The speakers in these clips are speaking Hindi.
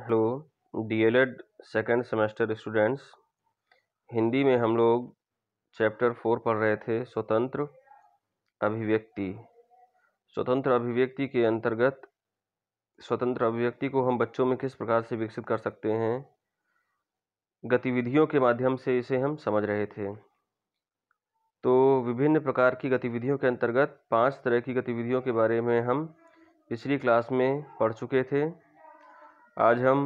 hello DElEd second semester students Hindi में हम लोग चैप्टर फोर पढ़ रहे थे स्वतंत्र अभिव्यक्ति स्वतंत्र अभिव्यक्ति के अंतर्गत स्वतंत्र अभिव्यक्ति को हम बच्चों में किस प्रकार से विकसित कर सकते हैं गतिविधियों के माध्यम से इसे हम समझ रहे थे तो विभिन्न प्रकार की गतिविधियों के अंतर्गत पांच तरह की गतिविधियों के बारे में हम पिछली क्लास में पढ़ चुके थे आज हम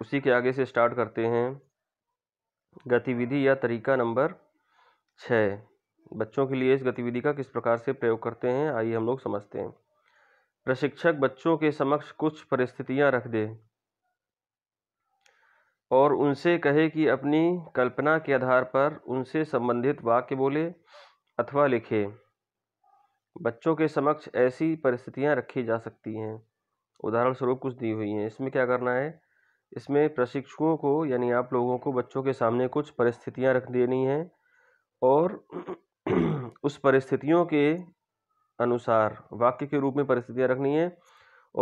उसी के आगे से स्टार्ट करते हैं गतिविधि या तरीका नंबर छः बच्चों के लिए इस गतिविधि का किस प्रकार से प्रयोग करते हैं आइए हम लोग समझते हैं प्रशिक्षक बच्चों के समक्ष कुछ परिस्थितियां रख दे और उनसे कहे कि अपनी कल्पना के आधार पर उनसे संबंधित वाक्य बोले अथवा लिखे बच्चों के समक्ष ऐसी परिस्थितियां रखी जा सकती हैं उदाहरण स्वरूप कुछ दी हुई हैं इसमें क्या करना है इसमें प्रशिक्षुओं को यानी आप लोगों को बच्चों के सामने कुछ परिस्थितियाँ रख देनी हैं और उस परिस्थितियों के अनुसार वाक्य के रूप में परिस्थितियाँ रखनी है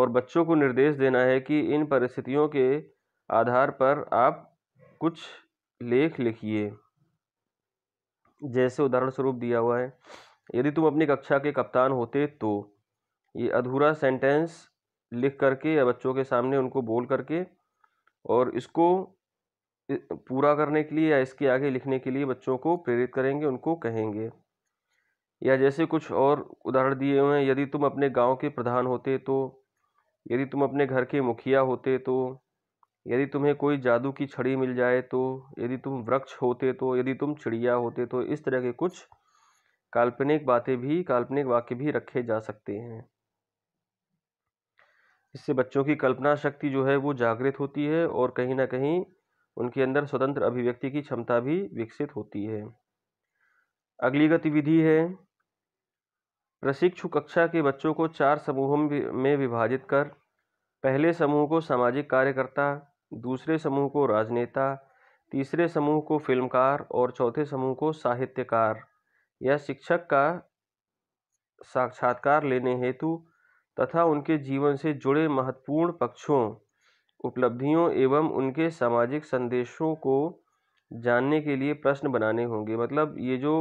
और बच्चों को निर्देश देना है कि इन परिस्थितियों के आधार पर आप कुछ लेख लिखिए जैसे उदाहरण स्वरूप दिया हुआ है यदि तुम अपनी कक्षा के कप्तान होते तो ये अधूरा सेंटेंस लिख करके या बच्चों के सामने उनको बोल करके और इसको पूरा करने के लिए या इसके आगे लिखने के लिए बच्चों को प्रेरित करेंगे उनको कहेंगे या जैसे कुछ और उदाहरण दिए हुए हैं यदि तुम अपने गांव के प्रधान होते तो यदि तुम अपने घर के मुखिया होते तो यदि तुम्हें कोई जादू की छड़ी मिल जाए तो यदि तुम वृक्ष होते तो यदि तुम चिड़िया होते तो इस तरह के कुछ काल्पनिक बातें भी काल्पनिक वाक्य भी रखे जा सकते हैं इससे बच्चों की कल्पना शक्ति जो है वो जागृत होती है और कहीं ना कहीं उनके अंदर स्वतंत्र अभिव्यक्ति की क्षमता भी विकसित होती है अगली गतिविधि है प्रशिक्षु कक्षा के बच्चों को चार समूहों में विभाजित कर पहले समूह को सामाजिक कार्यकर्ता दूसरे समूह को राजनेता तीसरे समूह को फिल्मकार और चौथे समूह को साहित्यकार या शिक्षक का साक्षात्कार लेने हेतु तथा उनके जीवन से जुड़े महत्वपूर्ण पक्षों उपलब्धियों एवं उनके सामाजिक संदेशों को जानने के लिए प्रश्न बनाने होंगे मतलब ये जो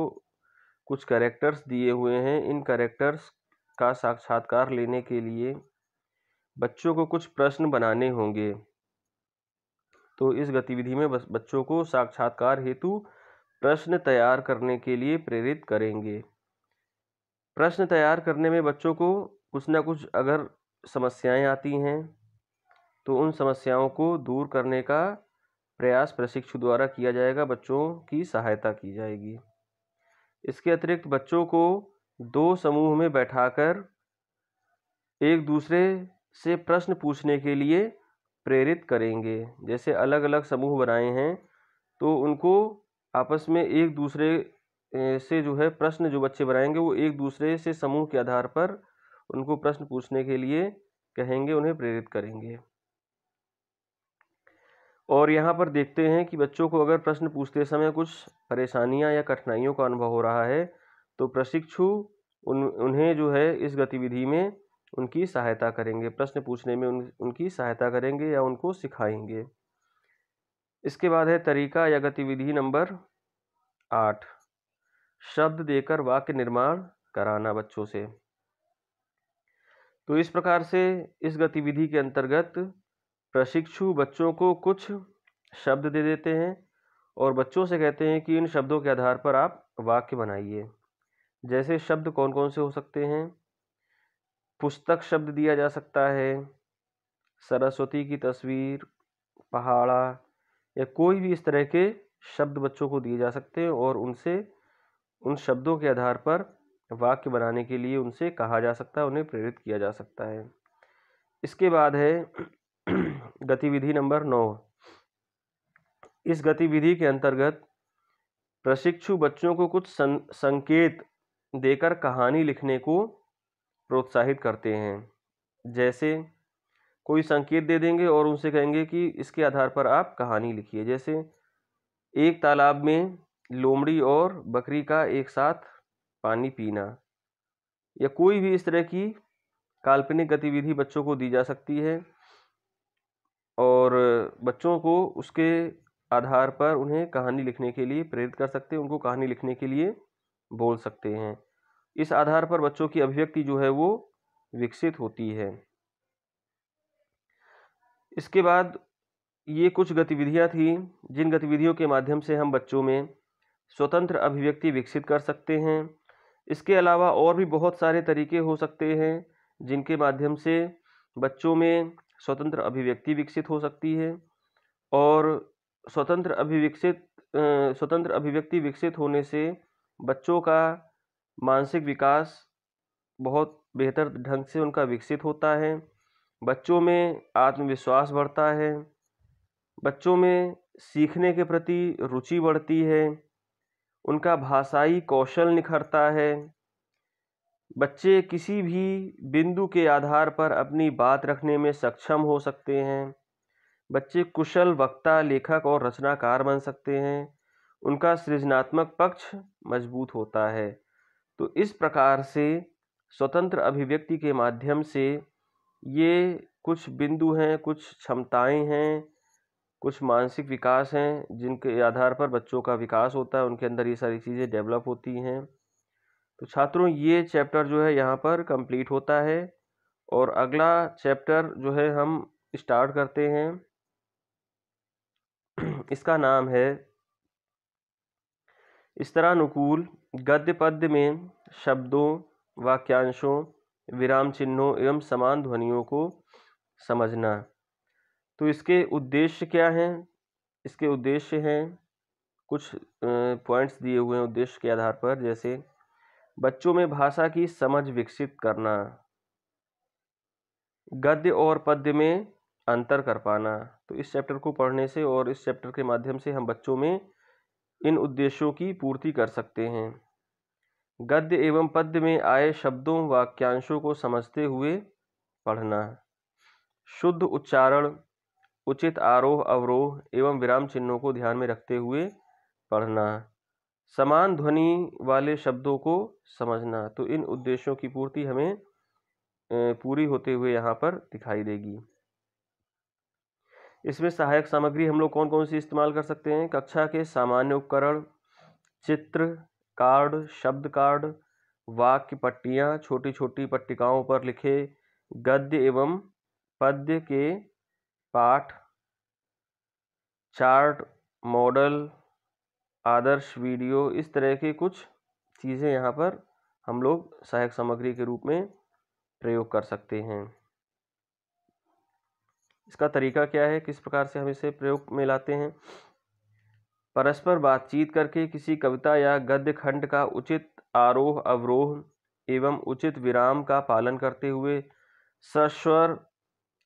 कुछ करेक्टर्स दिए हुए हैं इन करेक्टर्स का साक्षात्कार लेने के लिए बच्चों को कुछ प्रश्न बनाने होंगे तो इस गतिविधि में बच्चों को साक्षात्कार हेतु प्रश्न तैयार करने के लिए प्रेरित करेंगे प्रश्न तैयार करने में बच्चों को कुछ ना कुछ अगर समस्याएँ आती हैं तो उन समस्याओं को दूर करने का प्रयास प्रशिक्षु द्वारा किया जाएगा बच्चों की सहायता की जाएगी इसके अतिरिक्त बच्चों को दो समूह में बैठाकर एक दूसरे से प्रश्न पूछने के लिए प्रेरित करेंगे जैसे अलग अलग समूह बनाए हैं तो उनको आपस में एक दूसरे से जो है प्रश्न जो बच्चे बनाएंगे वो एक दूसरे से समूह के आधार पर उनको प्रश्न पूछने के लिए कहेंगे उन्हें प्रेरित करेंगे और यहाँ पर देखते हैं कि बच्चों को अगर प्रश्न पूछते समय कुछ परेशानियाँ या कठिनाइयों का अनुभव हो रहा है तो प्रशिक्षु उन उन्हें जो है इस गतिविधि में उनकी सहायता करेंगे प्रश्न पूछने में उन उनकी सहायता करेंगे या उनको सिखाएंगे इसके बाद है तरीका या गतिविधि नंबर आठ शब्द देकर वाक्य निर्माण कराना बच्चों से तो इस प्रकार से इस गतिविधि के अंतर्गत प्रशिक्षु बच्चों को कुछ शब्द दे देते हैं और बच्चों से कहते हैं कि इन शब्दों के आधार पर आप वाक्य बनाइए जैसे शब्द कौन कौन से हो सकते हैं पुस्तक शब्द दिया जा सकता है सरस्वती की तस्वीर पहाड़ा या कोई भी इस तरह के शब्द बच्चों को दिए जा सकते हैं और उनसे उन शब्दों के आधार पर वाक्य बनाने के लिए उनसे कहा जा सकता है उन्हें प्रेरित किया जा सकता है इसके बाद है गतिविधि नंबर नौ इस गतिविधि के अंतर्गत प्रशिक्षु बच्चों को कुछ सं, संकेत देकर कहानी लिखने को प्रोत्साहित करते हैं जैसे कोई संकेत दे देंगे और उनसे कहेंगे कि इसके आधार पर आप कहानी लिखिए जैसे एक तालाब में लोमड़ी और बकरी का एक साथ पानी पीना या कोई भी इस तरह की काल्पनिक गतिविधि बच्चों को दी जा सकती है और बच्चों को उसके आधार पर उन्हें कहानी लिखने के लिए प्रेरित कर सकते हैं उनको कहानी लिखने के लिए बोल सकते हैं इस आधार पर बच्चों की अभिव्यक्ति जो है वो विकसित होती है इसके बाद ये कुछ गतिविधियाँ थी जिन गतिविधियों के माध्यम से हम बच्चों में स्वतंत्र अभिव्यक्ति विकसित कर सकते हैं इसके अलावा और भी बहुत सारे तरीके हो सकते हैं जिनके माध्यम से बच्चों में स्वतंत्र अभिव्यक्ति विकसित हो सकती है और स्वतंत्र अभिविकसित स्वतंत्र अभिव्यक्ति विकसित होने से बच्चों का मानसिक विकास बहुत बेहतर ढंग से उनका विकसित होता है बच्चों में आत्मविश्वास बढ़ता है बच्चों में सीखने के प्रति रुचि बढ़ती है उनका भाषाई कौशल निखरता है बच्चे किसी भी बिंदु के आधार पर अपनी बात रखने में सक्षम हो सकते हैं बच्चे कुशल वक्ता लेखक और रचनाकार बन सकते हैं उनका सृजनात्मक पक्ष मजबूत होता है तो इस प्रकार से स्वतंत्र अभिव्यक्ति के माध्यम से ये कुछ बिंदु हैं कुछ क्षमताएं हैं कुछ मानसिक विकास हैं जिनके आधार पर बच्चों का विकास होता है उनके अंदर ये सारी चीज़ें डेवलप होती हैं तो छात्रों ये चैप्टर जो है यहाँ पर कंप्लीट होता है और अगला चैप्टर जो है हम स्टार्ट करते हैं इसका नाम है इस तरह अनुकूल गद्य पद्य में शब्दों वाक्यांशों विराम चिन्हों एवं समान ध्वनियों को समझना तो इसके उद्देश्य क्या हैं इसके उद्देश्य हैं कुछ पॉइंट्स दिए हुए हैं उद्देश्य के आधार पर जैसे बच्चों में भाषा की समझ विकसित करना गद्य और पद्य में अंतर कर पाना तो इस चैप्टर को पढ़ने से और इस चैप्टर के माध्यम से हम बच्चों में इन उद्देश्यों की पूर्ति कर सकते हैं गद्य एवं पद्य में आए शब्दों वाक्यांशों को समझते हुए पढ़ना शुद्ध उच्चारण उचित आरोह अवरोह एवं विराम चिन्हों को ध्यान में रखते हुए पढ़ना समान ध्वनि वाले शब्दों को समझना तो इन उद्देश्यों की पूर्ति हमें पूरी होते हुए यहाँ पर दिखाई देगी इसमें सहायक सामग्री हम लोग कौन कौन सी इस्तेमाल कर सकते हैं कक्षा के सामान्य उपकरण चित्र कार्ड शब्द कार्ड वाक्य पट्टियाँ छोटी छोटी पट्टिकाओं पर लिखे गद्य एवं पद्य के पाठ चार्ट मॉडल आदर्श वीडियो इस तरह के कुछ चीज़ें यहाँ पर हम लोग सहायक सामग्री के रूप में प्रयोग कर सकते हैं इसका तरीका क्या है किस प्रकार से हम इसे प्रयोग में लाते हैं परस्पर बातचीत करके किसी कविता या गद्य खंड का उचित आरोह अवरोह एवं उचित विराम का पालन करते हुए सस्वर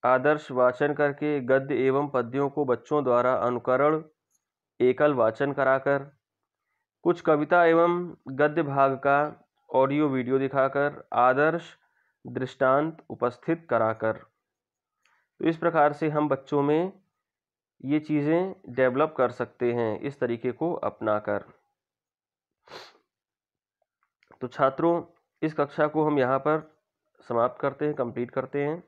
आदर्श वाचन करके गद्य एवं पद्यों को बच्चों द्वारा अनुकरण एकल वाचन कराकर कुछ कविता एवं गद्य भाग का ऑडियो वीडियो दिखाकर आदर्श दृष्टांत उपस्थित कराकर तो इस प्रकार से हम बच्चों में ये चीज़ें डेवलप कर सकते हैं इस तरीके को अपनाकर तो छात्रों इस कक्षा को हम यहाँ पर समाप्त करते हैं कंप्लीट करते हैं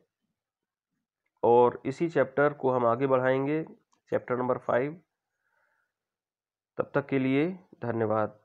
और इसी चैप्टर को हम आगे बढ़ाएंगे चैप्टर नंबर फाइव तब तक के लिए धन्यवाद